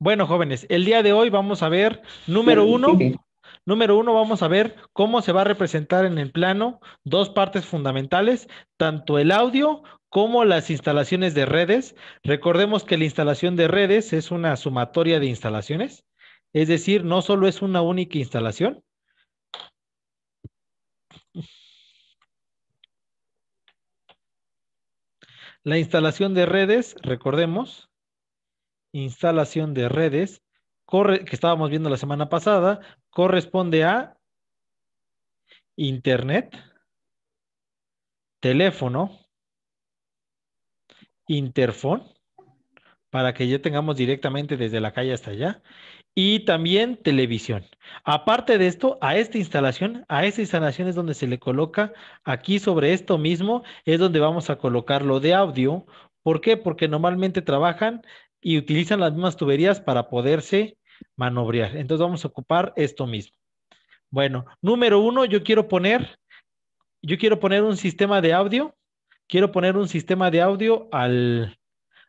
Bueno, jóvenes, el día de hoy vamos a ver, número uno, número uno, vamos a ver cómo se va a representar en el plano dos partes fundamentales, tanto el audio como las instalaciones de redes. Recordemos que la instalación de redes es una sumatoria de instalaciones, es decir, no solo es una única instalación. La instalación de redes, recordemos, instalación de redes, corre, que estábamos viendo la semana pasada, corresponde a Internet, teléfono, interfón, para que ya tengamos directamente desde la calle hasta allá, y también televisión. Aparte de esto, a esta instalación, a esta instalación es donde se le coloca, aquí sobre esto mismo, es donde vamos a colocar lo de audio. ¿Por qué? Porque normalmente trabajan y utilizan las mismas tuberías para poderse manobrear. Entonces vamos a ocupar esto mismo. Bueno, número uno, yo quiero poner, yo quiero poner un sistema de audio, quiero poner un sistema de audio al,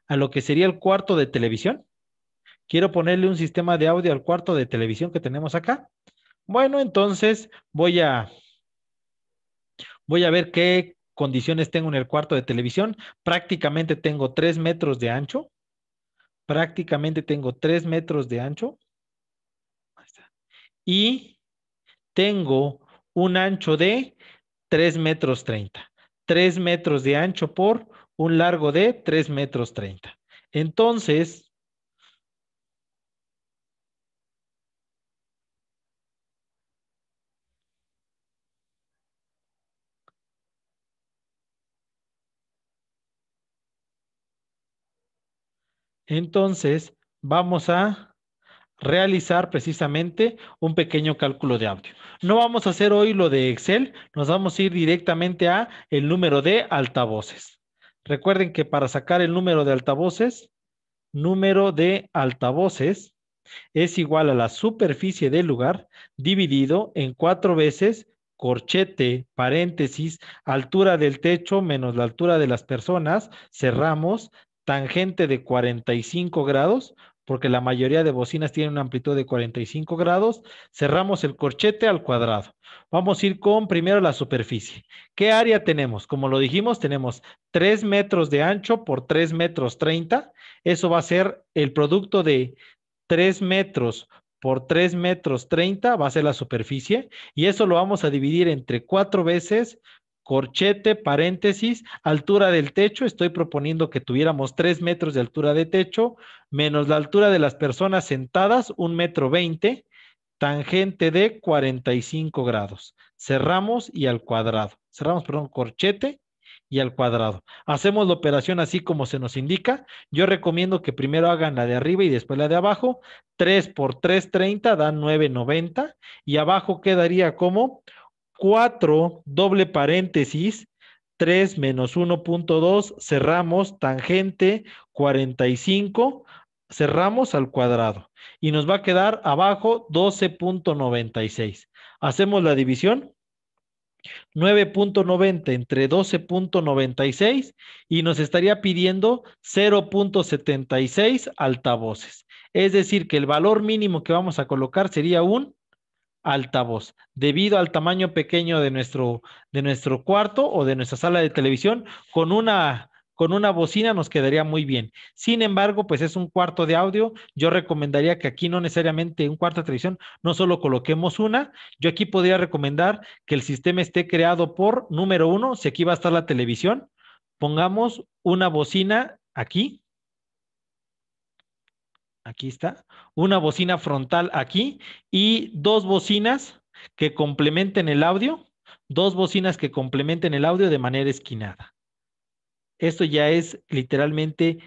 a lo que sería el cuarto de televisión. Quiero ponerle un sistema de audio al cuarto de televisión que tenemos acá. Bueno, entonces voy a, voy a ver qué condiciones tengo en el cuarto de televisión. Prácticamente tengo tres metros de ancho prácticamente tengo 3 metros de ancho. Y tengo un ancho de 3 metros 30. 3 metros de ancho por un largo de 3 metros 30. Entonces, Entonces, vamos a realizar precisamente un pequeño cálculo de audio. No vamos a hacer hoy lo de Excel, nos vamos a ir directamente a el número de altavoces. Recuerden que para sacar el número de altavoces, número de altavoces es igual a la superficie del lugar dividido en cuatro veces corchete, paréntesis, altura del techo menos la altura de las personas, cerramos, tangente de 45 grados, porque la mayoría de bocinas tienen una amplitud de 45 grados, cerramos el corchete al cuadrado. Vamos a ir con primero la superficie. ¿Qué área tenemos? Como lo dijimos, tenemos 3 metros de ancho por 3 metros 30. Eso va a ser el producto de 3 metros por 3 metros 30, va a ser la superficie. Y eso lo vamos a dividir entre 4 veces corchete, paréntesis, altura del techo, estoy proponiendo que tuviéramos 3 metros de altura de techo, menos la altura de las personas sentadas, un metro veinte tangente de 45 grados. Cerramos y al cuadrado. Cerramos, perdón, corchete y al cuadrado. Hacemos la operación así como se nos indica. Yo recomiendo que primero hagan la de arriba y después la de abajo. 3 por 330 da 9,90 y abajo quedaría como 4, doble paréntesis, 3 menos 1.2, cerramos, tangente 45, cerramos al cuadrado. Y nos va a quedar abajo 12.96. Hacemos la división. 9.90 entre 12.96 y nos estaría pidiendo 0.76 altavoces. Es decir, que el valor mínimo que vamos a colocar sería un altavoz. Debido al tamaño pequeño de nuestro, de nuestro cuarto o de nuestra sala de televisión, con una, con una bocina nos quedaría muy bien. Sin embargo, pues es un cuarto de audio. Yo recomendaría que aquí no necesariamente un cuarto de televisión, no solo coloquemos una. Yo aquí podría recomendar que el sistema esté creado por, número uno, si aquí va a estar la televisión, pongamos una bocina aquí, aquí está, una bocina frontal aquí y dos bocinas que complementen el audio, dos bocinas que complementen el audio de manera esquinada. Esto ya es literalmente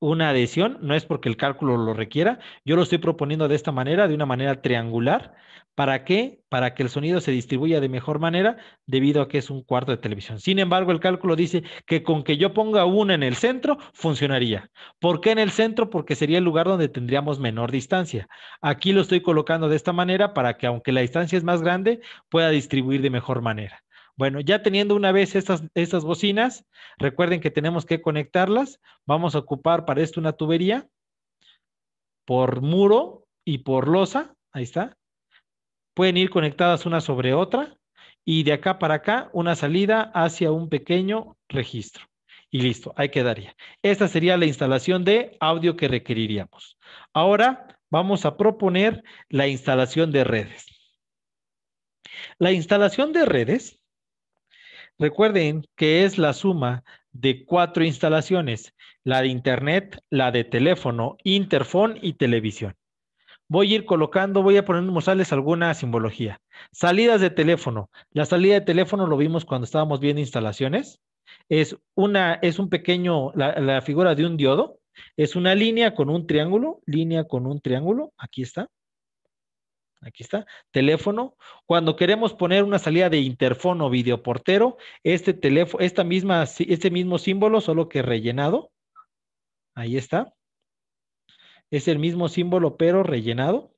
una adhesión, no es porque el cálculo lo requiera, yo lo estoy proponiendo de esta manera, de una manera triangular, ¿para qué? Para que el sonido se distribuya de mejor manera debido a que es un cuarto de televisión. Sin embargo, el cálculo dice que con que yo ponga una en el centro, funcionaría. ¿Por qué en el centro? Porque sería el lugar donde tendríamos menor distancia. Aquí lo estoy colocando de esta manera para que aunque la distancia es más grande, pueda distribuir de mejor manera. Bueno, ya teniendo una vez estas, estas bocinas, recuerden que tenemos que conectarlas. Vamos a ocupar para esto una tubería por muro y por losa. Ahí está. Pueden ir conectadas una sobre otra y de acá para acá una salida hacia un pequeño registro. Y listo, ahí quedaría. Esta sería la instalación de audio que requeriríamos. Ahora vamos a proponer la instalación de redes. La instalación de redes Recuerden que es la suma de cuatro instalaciones, la de internet, la de teléfono, interfón y televisión. Voy a ir colocando, voy a poner mostrarles alguna simbología. Salidas de teléfono. La salida de teléfono lo vimos cuando estábamos viendo instalaciones. Es una, es un pequeño, la figura de un diodo. Es una línea con un triángulo, línea con un triángulo. Aquí está. Aquí está, teléfono. Cuando queremos poner una salida de interfono o videoportero, este teléfono, esta misma, este mismo símbolo, solo que rellenado. Ahí está. Es el mismo símbolo, pero rellenado.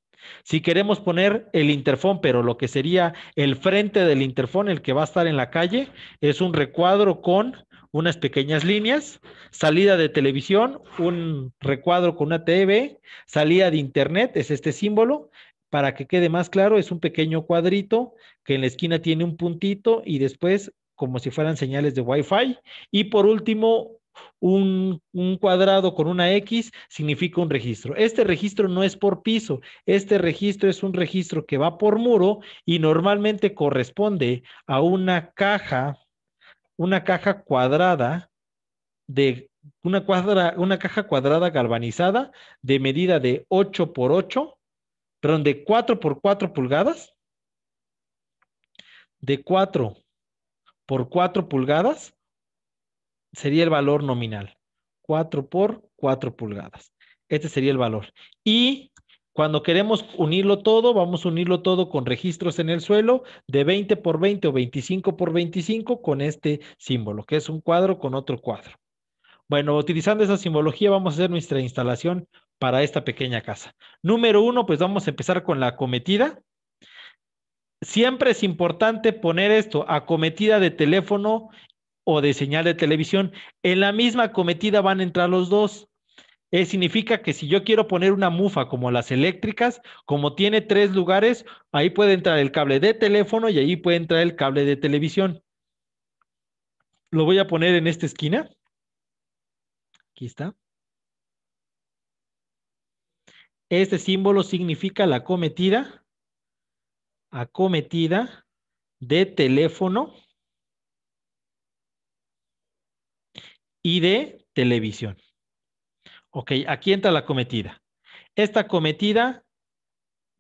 Si queremos poner el interfón, pero lo que sería el frente del interfón, el que va a estar en la calle, es un recuadro con unas pequeñas líneas, salida de televisión, un recuadro con una TV, salida de internet, es este símbolo, para que quede más claro, es un pequeño cuadrito que en la esquina tiene un puntito y después como si fueran señales de Wi-Fi. Y por último, un, un, cuadrado con una X significa un registro. Este registro no es por piso, este registro es un registro que va por muro y normalmente corresponde a una caja, una caja cuadrada de una, cuadra, una caja cuadrada galvanizada de medida de 8 por 8 perdón, de 4 por 4 pulgadas, de 4 por 4 pulgadas sería el valor nominal. 4 por 4 pulgadas. Este sería el valor. Y cuando queremos unirlo todo, vamos a unirlo todo con registros en el suelo de 20 por 20 o 25 por 25 con este símbolo, que es un cuadro con otro cuadro. Bueno, utilizando esa simbología vamos a hacer nuestra instalación para esta pequeña casa. Número uno, pues vamos a empezar con la acometida. Siempre es importante poner esto, acometida de teléfono o de señal de televisión. En la misma acometida van a entrar los dos. Eh, significa que si yo quiero poner una mufa como las eléctricas, como tiene tres lugares, ahí puede entrar el cable de teléfono y ahí puede entrar el cable de televisión. Lo voy a poner en esta esquina. Aquí está. Este símbolo significa la acometida, acometida de teléfono y de televisión. Ok, aquí entra la acometida. Esta acometida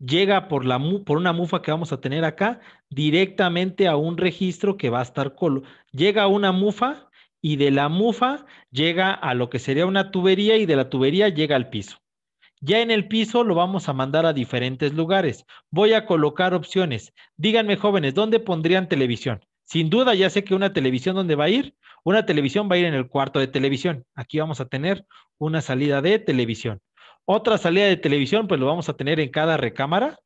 llega por, una mufa que vamos a tener acá directamente a un registro que va a estar... Colo llega a una mufa y de la mufa llega a lo que sería una tubería y de la tubería llega al piso. Ya en el piso lo vamos a mandar a diferentes lugares. Voy a colocar opciones. Díganme, jóvenes, ¿dónde pondrían televisión? Sin duda, ya sé que una televisión, ¿dónde va a ir? Una televisión va a ir en el cuarto de televisión. Aquí vamos a tener una salida de televisión. Otra salida de televisión, pues lo vamos a tener en cada recámara.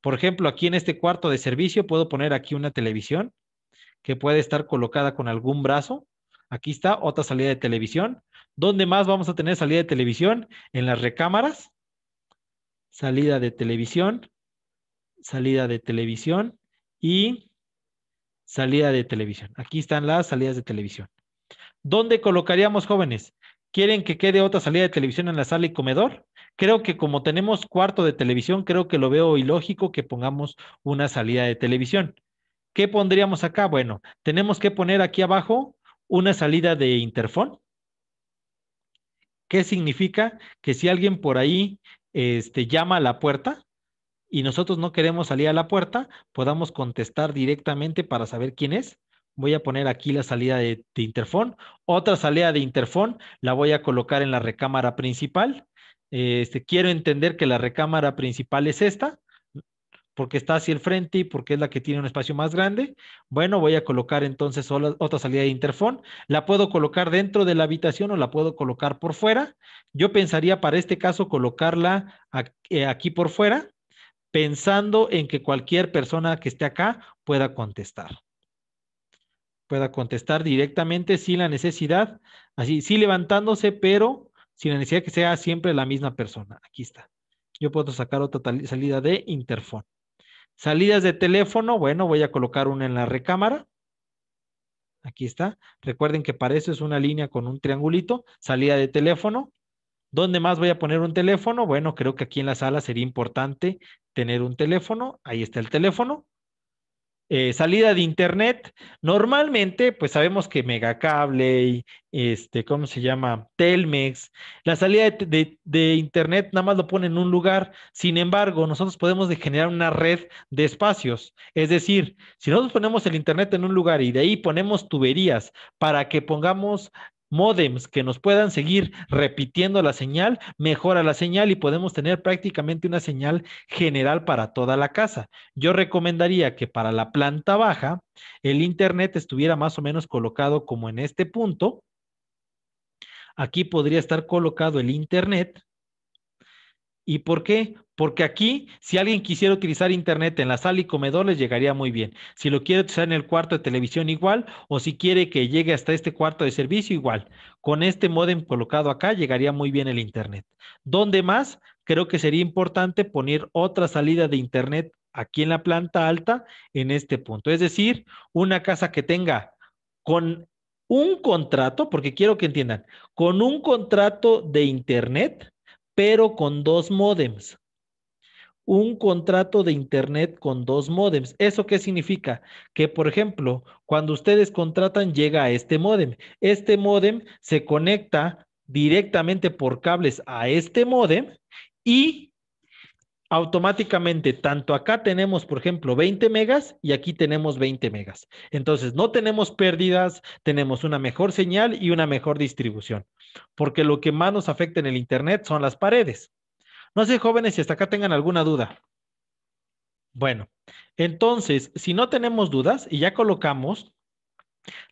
Por ejemplo, aquí en este cuarto de servicio puedo poner aquí una televisión que puede estar colocada con algún brazo. Aquí está otra salida de televisión. ¿Dónde más vamos a tener salida de televisión? En las recámaras salida de televisión, salida de televisión y salida de televisión. Aquí están las salidas de televisión. ¿Dónde colocaríamos jóvenes? ¿Quieren que quede otra salida de televisión en la sala y comedor? Creo que como tenemos cuarto de televisión, creo que lo veo ilógico que pongamos una salida de televisión. ¿Qué pondríamos acá? Bueno, tenemos que poner aquí abajo una salida de interfón. ¿Qué significa? Que si alguien por ahí este, llama a la puerta y nosotros no queremos salir a la puerta, podamos contestar directamente para saber quién es. Voy a poner aquí la salida de, de interfón. Otra salida de interfón la voy a colocar en la recámara principal. Este, quiero entender que la recámara principal es esta porque está hacia el frente y porque es la que tiene un espacio más grande. Bueno, voy a colocar entonces otra salida de interfón. La puedo colocar dentro de la habitación o la puedo colocar por fuera. Yo pensaría para este caso colocarla eh, aquí por fuera, pensando en que cualquier persona que esté acá pueda contestar. Pueda contestar directamente sin la necesidad, así, sí levantándose, pero sin la necesidad que sea siempre la misma persona. Aquí está. Yo puedo sacar otra salida de interfón. Salidas de teléfono, bueno, voy a colocar una en la recámara. Aquí está. Recuerden que para eso es una línea con un triangulito. Salida de teléfono. ¿Dónde más voy a poner un teléfono? Bueno, creo que aquí en la sala sería importante tener un teléfono. Ahí está el teléfono. Eh, salida de internet. Normalmente, pues sabemos que Megacable y este, ¿cómo se llama? Telmex, la salida de, de, internet nada más lo pone en un lugar. Sin embargo, nosotros podemos generar una red de espacios. Es decir, si nosotros ponemos el internet en un lugar y de ahí ponemos tuberías para que pongamos modems que nos puedan seguir repitiendo la señal, mejora la señal y podemos tener prácticamente una señal general para toda la casa. Yo recomendaría que para la planta baja el internet estuviera más o menos colocado como en este punto. Aquí podría estar colocado el internet ¿Y por qué? Porque aquí, si alguien quisiera utilizar Internet en la sala y comedor, les llegaría muy bien. Si lo quiere utilizar en el cuarto de televisión, igual. O si quiere que llegue hasta este cuarto de servicio, igual. Con este modem colocado acá, llegaría muy bien el Internet. ¿Dónde más? Creo que sería importante poner otra salida de Internet aquí en la planta alta, en este punto. Es decir, una casa que tenga con un contrato, porque quiero que entiendan, con un contrato de Internet, pero con dos modems. Un contrato de Internet con dos modems. ¿Eso qué significa? Que, por ejemplo, cuando ustedes contratan, llega a este modem. Este modem se conecta directamente por cables a este modem y automáticamente, tanto acá tenemos, por ejemplo, 20 megas y aquí tenemos 20 megas. Entonces, no tenemos pérdidas, tenemos una mejor señal y una mejor distribución, porque lo que más nos afecta en el Internet son las paredes. No sé, jóvenes, si hasta acá tengan alguna duda. Bueno, entonces, si no tenemos dudas y ya colocamos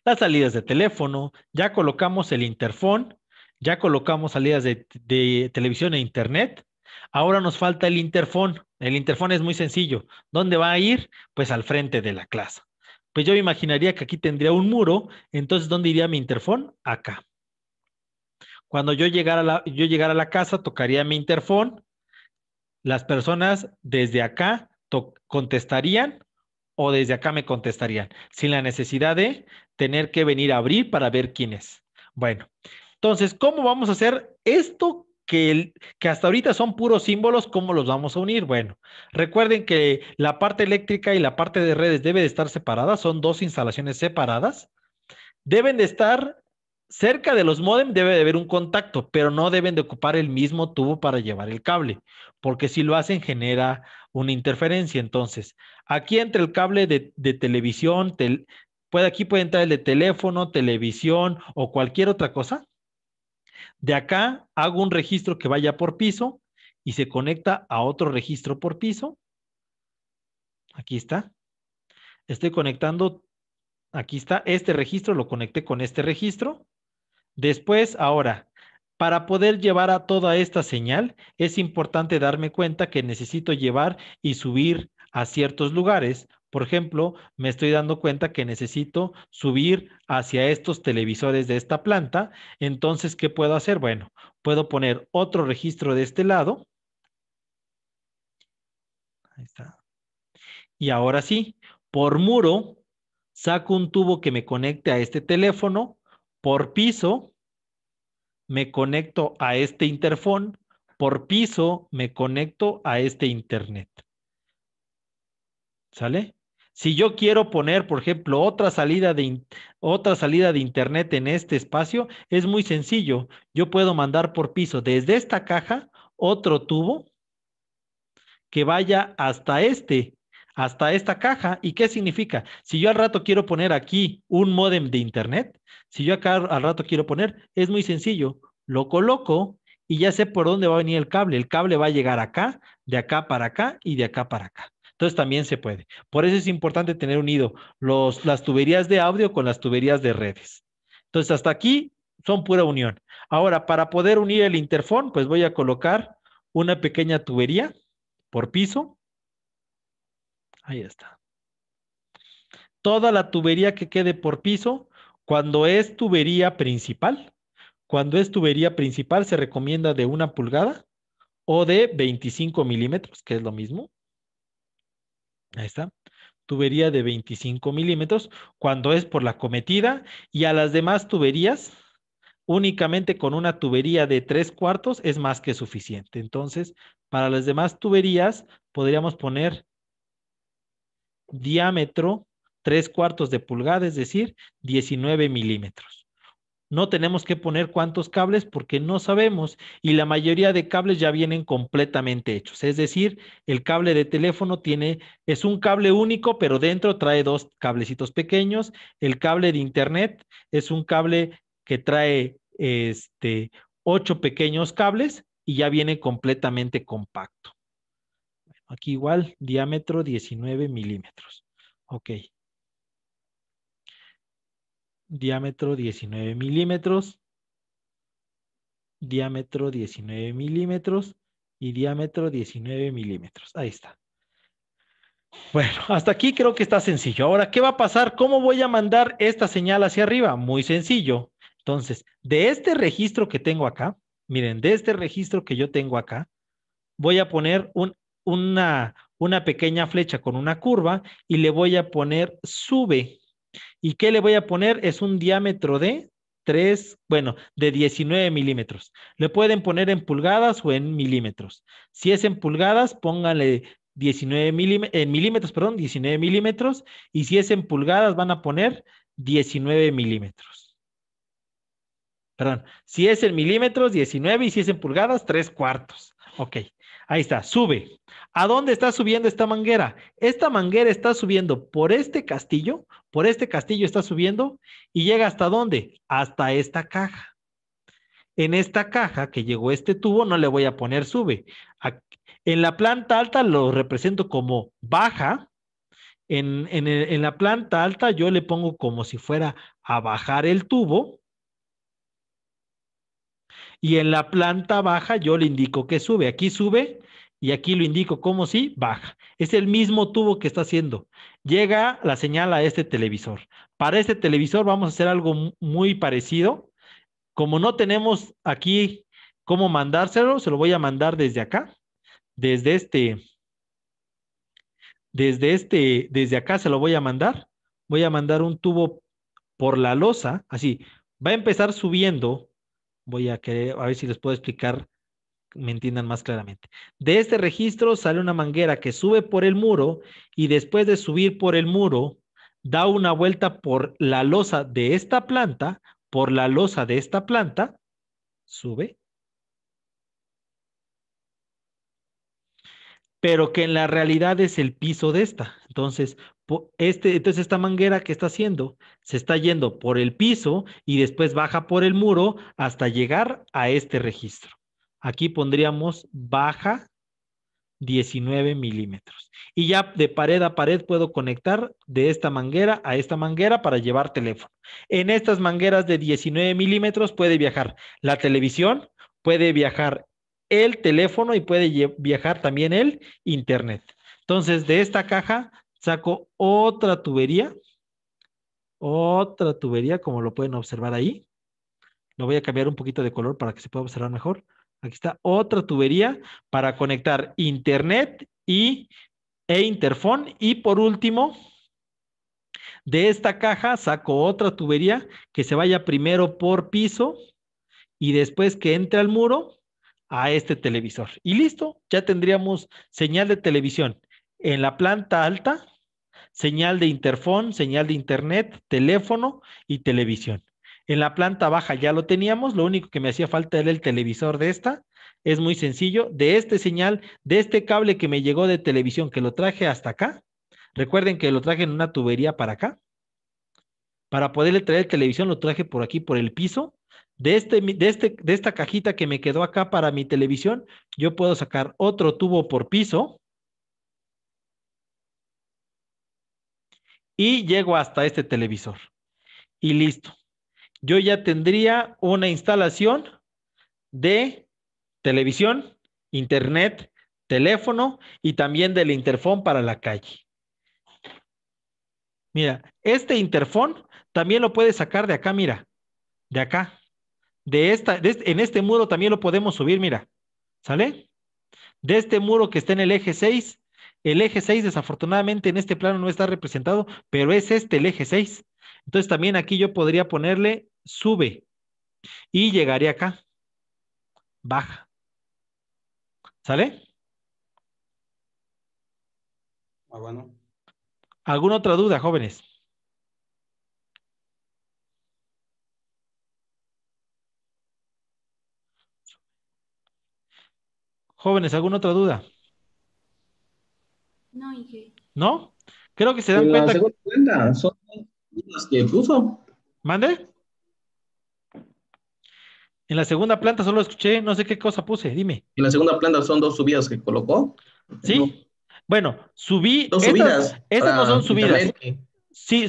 las salidas de teléfono, ya colocamos el interfón, ya colocamos salidas de, de televisión e Internet, Ahora nos falta el interfón. El interfón es muy sencillo. ¿Dónde va a ir? Pues al frente de la clase. Pues yo me imaginaría que aquí tendría un muro, entonces ¿dónde iría mi interfón? Acá. Cuando yo llegara a la, yo llegara a la casa, tocaría mi interfón. Las personas desde acá contestarían o desde acá me contestarían, sin la necesidad de tener que venir a abrir para ver quién es. Bueno, entonces, ¿cómo vamos a hacer esto que, que hasta ahorita son puros símbolos, ¿cómo los vamos a unir? Bueno, recuerden que la parte eléctrica y la parte de redes debe de estar separadas, son dos instalaciones separadas. Deben de estar cerca de los modem debe de haber un contacto, pero no deben de ocupar el mismo tubo para llevar el cable, porque si lo hacen genera una interferencia. Entonces, aquí entre el cable de, televisión, puede, aquí puede entrar el de teléfono, televisión o cualquier otra cosa, de acá hago un registro que vaya por piso y se conecta a otro registro por piso. Aquí está. Estoy conectando, aquí está, este registro lo conecté con este registro. Después, ahora, para poder llevar a toda esta señal, es importante darme cuenta que necesito llevar y subir a ciertos lugares por ejemplo, me estoy dando cuenta que necesito subir hacia estos televisores de esta planta. Entonces, ¿qué puedo hacer? Bueno, puedo poner otro registro de este lado. Ahí está. Y ahora sí, por muro, saco un tubo que me conecte a este teléfono. Por piso, me conecto a este interfón. Por piso, me conecto a este internet. ¿Sale? Si yo quiero poner, por ejemplo, otra salida de, otra salida de Internet en este espacio, es muy sencillo. Yo puedo mandar por piso desde esta caja otro tubo que vaya hasta este, hasta esta caja. ¿Y qué significa? Si yo al rato quiero poner aquí un modem de Internet, si yo acá al rato quiero poner, es muy sencillo. Lo coloco y ya sé por dónde va a venir el cable. El cable va a llegar acá, de acá para acá y de acá para acá. Entonces también se puede. Por eso es importante tener unido las tuberías de audio con las tuberías de redes. Entonces hasta aquí son pura unión. Ahora, para poder unir el interfón, pues voy a colocar una pequeña tubería por piso. Ahí está. Toda la tubería que quede por piso, cuando es tubería principal, cuando es tubería principal se recomienda de una pulgada o de 25 milímetros, que es lo mismo. Ahí está. Tubería de 25 milímetros cuando es por la cometida y a las demás tuberías únicamente con una tubería de tres cuartos es más que suficiente. Entonces, para las demás tuberías podríamos poner diámetro tres cuartos de pulgada, es decir, 19 milímetros. No tenemos que poner cuántos cables porque no sabemos y la mayoría de cables ya vienen completamente hechos. Es decir, el cable de teléfono tiene, es un cable único, pero dentro trae dos cablecitos pequeños. El cable de internet es un cable que trae este, ocho pequeños cables y ya viene completamente compacto. Aquí igual, diámetro 19 milímetros. Ok diámetro 19 milímetros, diámetro 19 milímetros y diámetro 19 milímetros. Ahí está. Bueno, hasta aquí creo que está sencillo. Ahora, ¿qué va a pasar? ¿Cómo voy a mandar esta señal hacia arriba? Muy sencillo. Entonces, de este registro que tengo acá, miren, de este registro que yo tengo acá, voy a poner una, una pequeña flecha con una curva y le voy a poner sube ¿Y qué le voy a poner? Es un diámetro de 3, bueno, de 19 milímetros. Le pueden poner en pulgadas o en milímetros. Si es en pulgadas, pónganle 19 milímetros, en milímetros, perdón, 19 milímetros. Y si es en pulgadas, van a poner 19 milímetros. Perdón, si es en milímetros, 19 y si es en pulgadas, 3 cuartos. Ok. Ahí está, sube. ¿A dónde está subiendo esta manguera? Esta manguera está subiendo por este castillo, por este castillo está subiendo y llega hasta dónde? Hasta esta caja. En esta caja que llegó este tubo no le voy a poner sube. En la planta alta lo represento como baja. En, la planta alta yo le pongo como si fuera a bajar el tubo y en la planta baja yo le indico que sube. Aquí sube y aquí lo indico como si baja. Es el mismo tubo que está haciendo. Llega la señal a este televisor. Para este televisor vamos a hacer algo muy parecido. Como no tenemos aquí cómo mandárselo, se lo voy a mandar desde acá, desde este, desde este, desde acá se lo voy a mandar. Voy a mandar un tubo por la losa, así. Va a empezar subiendo voy a querer, a ver si les puedo explicar, me entiendan más claramente. De este registro sale una manguera que sube por el muro y después de subir por el muro, da una vuelta por la losa de esta planta, por la losa de esta planta, sube. Pero que en la realidad es el piso de esta. Entonces, este, entonces esta manguera que está haciendo se está yendo por el piso y después baja por el muro hasta llegar a este registro. Aquí pondríamos baja 19 milímetros. Y ya de pared a pared puedo conectar de esta manguera a esta manguera para llevar teléfono. En estas mangueras de 19 milímetros puede viajar la televisión, puede viajar el teléfono y puede viajar también el internet. Entonces, de esta caja saco otra tubería, otra tubería, como lo pueden observar ahí. Lo voy a cambiar un poquito de color para que se pueda observar mejor. Aquí está otra tubería para conectar internet y, e interfón. Y por último, de esta caja saco otra tubería que se vaya primero por piso y después que entre al muro a este televisor. Y listo, ya tendríamos señal de televisión. En la planta alta, señal de interfón, señal de internet, teléfono y televisión. En la planta baja ya lo teníamos, lo único que me hacía falta era el televisor de esta. Es muy sencillo, de este señal, de este cable que me llegó de televisión, que lo traje hasta acá. Recuerden que lo traje en una tubería para acá. Para poderle traer televisión, lo traje por aquí, por el piso. De, este, de, este, de esta cajita que me quedó acá para mi televisión, yo puedo sacar otro tubo por piso y llego hasta este televisor. Y listo. Yo ya tendría una instalación de televisión, internet, teléfono y también del interfón para la calle. Mira, este interfón también lo puedes sacar de acá, mira, de acá. De esta, este, en este muro también lo podemos subir, mira, ¿sale? De este muro que está en el eje 6, el eje 6 desafortunadamente en este plano no está representado, pero es este el eje 6. Entonces también aquí yo podría ponerle sube y llegaría acá, baja. ¿Sale? Ah, bueno. ¿Alguna otra duda, jóvenes? Jóvenes, ¿alguna otra duda? No, ¿No? Creo que se dan cuenta. La son que puso. ¿Mande? En la segunda planta solo escuché, no sé qué cosa puse, dime. En la segunda planta son dos subidas que colocó. Sí. Bueno, subí. Dos subidas. Esas no son subidas. Sí,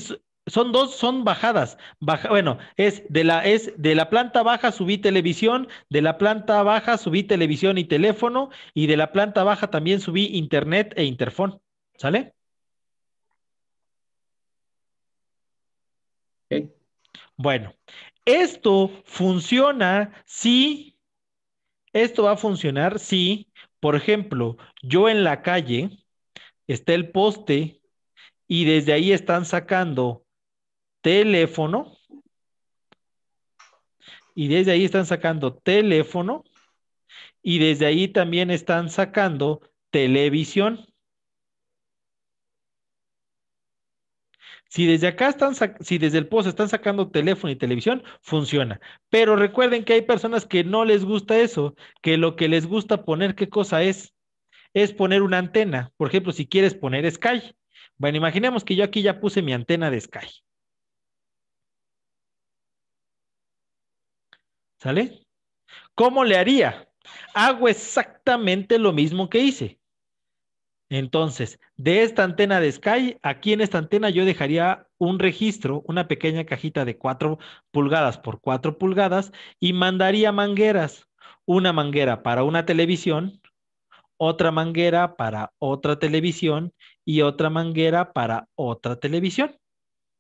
son dos, son bajadas. Baja, bueno, es de la, es de la planta baja subí televisión, de la planta baja subí televisión y teléfono, y de la planta baja también subí internet e interfón. ¿Sale? Bueno, esto funciona si, esto va a funcionar si, por ejemplo, yo en la calle está el poste y desde ahí están sacando teléfono. Y desde ahí están sacando teléfono. Y desde ahí también están sacando televisión. Si desde acá están, si desde el post están sacando teléfono y televisión, funciona. Pero recuerden que hay personas que no les gusta eso, que lo que les gusta poner, ¿qué cosa es? Es poner una antena. Por ejemplo, si quieres poner Sky. Bueno, imaginemos que yo aquí ya puse mi antena de Sky. ¿Sale? ¿Cómo le haría? Hago exactamente lo mismo que hice. Entonces, de esta antena de Sky, aquí en esta antena yo dejaría un registro, una pequeña cajita de 4 pulgadas por 4 pulgadas y mandaría mangueras. Una manguera para una televisión, otra manguera para otra televisión y otra manguera para otra televisión.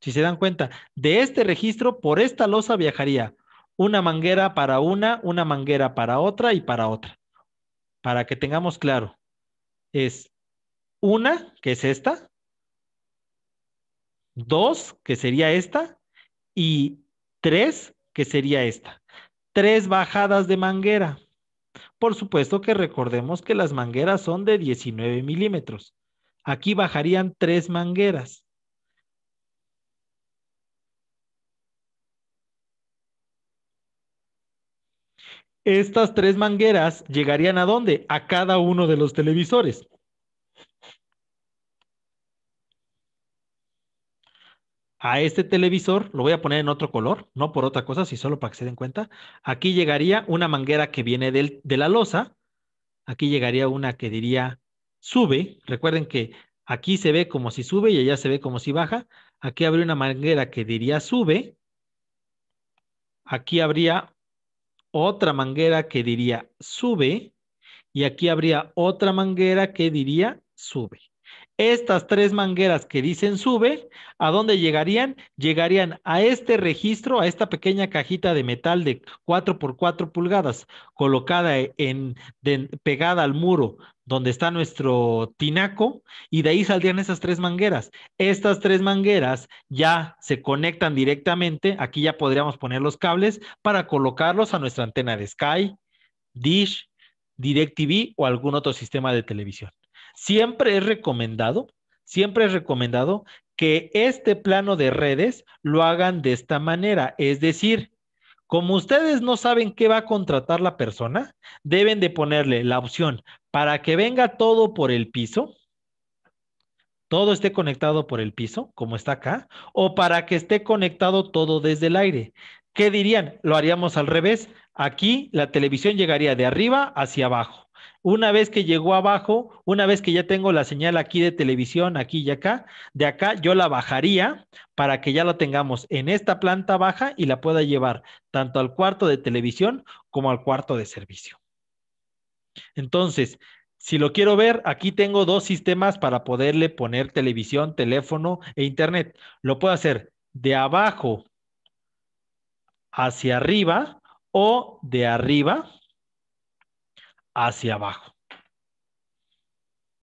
Si se dan cuenta, de este registro por esta losa viajaría una manguera para una, una manguera para otra y para otra. Para que tengamos claro, es una, que es esta, dos, que sería esta, y tres, que sería esta. Tres bajadas de manguera. Por supuesto que recordemos que las mangueras son de 19 milímetros. Aquí bajarían tres mangueras. estas tres mangueras llegarían a dónde? A cada uno de los televisores. A este televisor lo voy a poner en otro color, no por otra cosa, si solo para que se den cuenta. Aquí llegaría una manguera que viene del, de la losa. Aquí llegaría una que diría sube. Recuerden que aquí se ve como si sube y allá se ve como si baja. Aquí habría una manguera que diría sube. Aquí habría otra manguera que diría sube y aquí habría otra manguera que diría sube. Estas tres mangueras que dicen sube, ¿a dónde llegarían? Llegarían a este registro, a esta pequeña cajita de metal de 4 x 4 pulgadas, colocada en, pegada al muro donde está nuestro tinaco, y de ahí saldrían esas tres mangueras. Estas tres mangueras ya se conectan directamente, aquí ya podríamos poner los cables para colocarlos a nuestra antena de Sky, Dish, DirecTV o algún otro sistema de televisión. Siempre es recomendado, siempre es recomendado que este plano de redes lo hagan de esta manera, es decir, como ustedes no saben qué va a contratar la persona, deben de ponerle la opción para que venga todo por el piso, todo esté conectado por el piso, como está acá, o para que esté conectado todo desde el aire. ¿Qué dirían? Lo haríamos al revés. Aquí la televisión llegaría de arriba hacia abajo. Una vez que llegó abajo, una vez que ya tengo la señal aquí de televisión, aquí y acá, de acá yo la bajaría para que ya la tengamos en esta planta baja y la pueda llevar tanto al cuarto de televisión como al cuarto de servicio. Entonces, si lo quiero ver, aquí tengo dos sistemas para poderle poner televisión, teléfono e internet. Lo puedo hacer de abajo hacia arriba o de arriba hacia abajo.